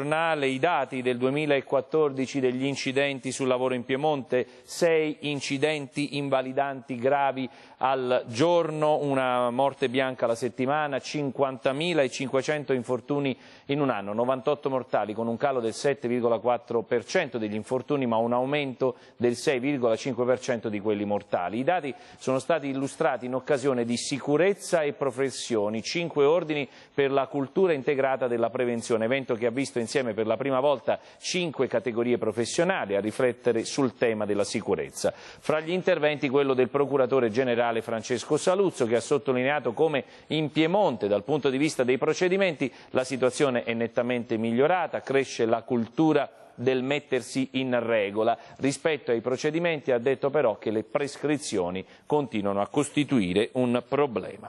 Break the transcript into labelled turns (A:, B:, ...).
A: giornale I dati del 2014 degli incidenti sul lavoro in Piemonte, 6 incidenti invalidanti gravi al giorno, una morte bianca alla settimana, 50.500 infortuni in un anno, 98 mortali con un calo del 7,4% degli infortuni ma un aumento del 6,5% di quelli mortali. I dati sono stati illustrati in occasione di sicurezza e professioni, 5 ordini per la cultura integrata della prevenzione, evento che ha visto in insieme per la prima volta cinque categorie professionali a riflettere sul tema della sicurezza. Fra gli interventi quello del procuratore generale Francesco Saluzzo che ha sottolineato come in Piemonte dal punto di vista dei procedimenti la situazione è nettamente migliorata, cresce la cultura del mettersi in regola. Rispetto ai procedimenti ha detto però che le prescrizioni continuano a costituire un problema.